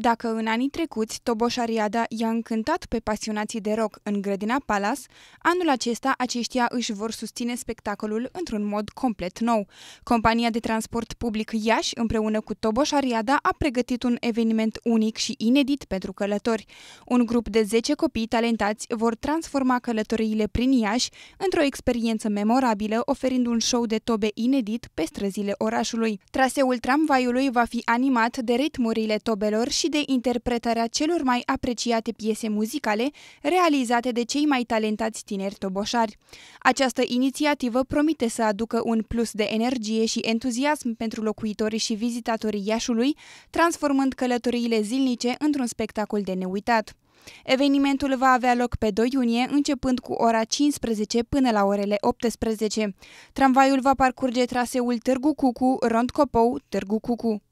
Dacă în anii trecuți Toboșariada i-a încântat pe pasionații de rock în grădina Palace, anul acesta aceștia își vor susține spectacolul într-un mod complet nou. Compania de transport public Iași, împreună cu Toboșariada, a pregătit un eveniment unic și inedit pentru călători. Un grup de 10 copii talentați vor transforma călătoriile prin Iași într-o experiență memorabilă, oferind un show de tobe inedit pe străzile orașului. Traseul tramvaiului va fi animat de ritmurile tobelor și și de interpretarea celor mai apreciate piese muzicale realizate de cei mai talentați tineri toboșari. Această inițiativă promite să aducă un plus de energie și entuziasm pentru locuitorii și vizitatorii Iașului, transformând călătoriile zilnice într-un spectacol de neuitat. Evenimentul va avea loc pe 2 iunie, începând cu ora 15 până la orele 18. Tramvaiul va parcurge traseul Târgu Cucu, Rond Copou, Târgu Cucu.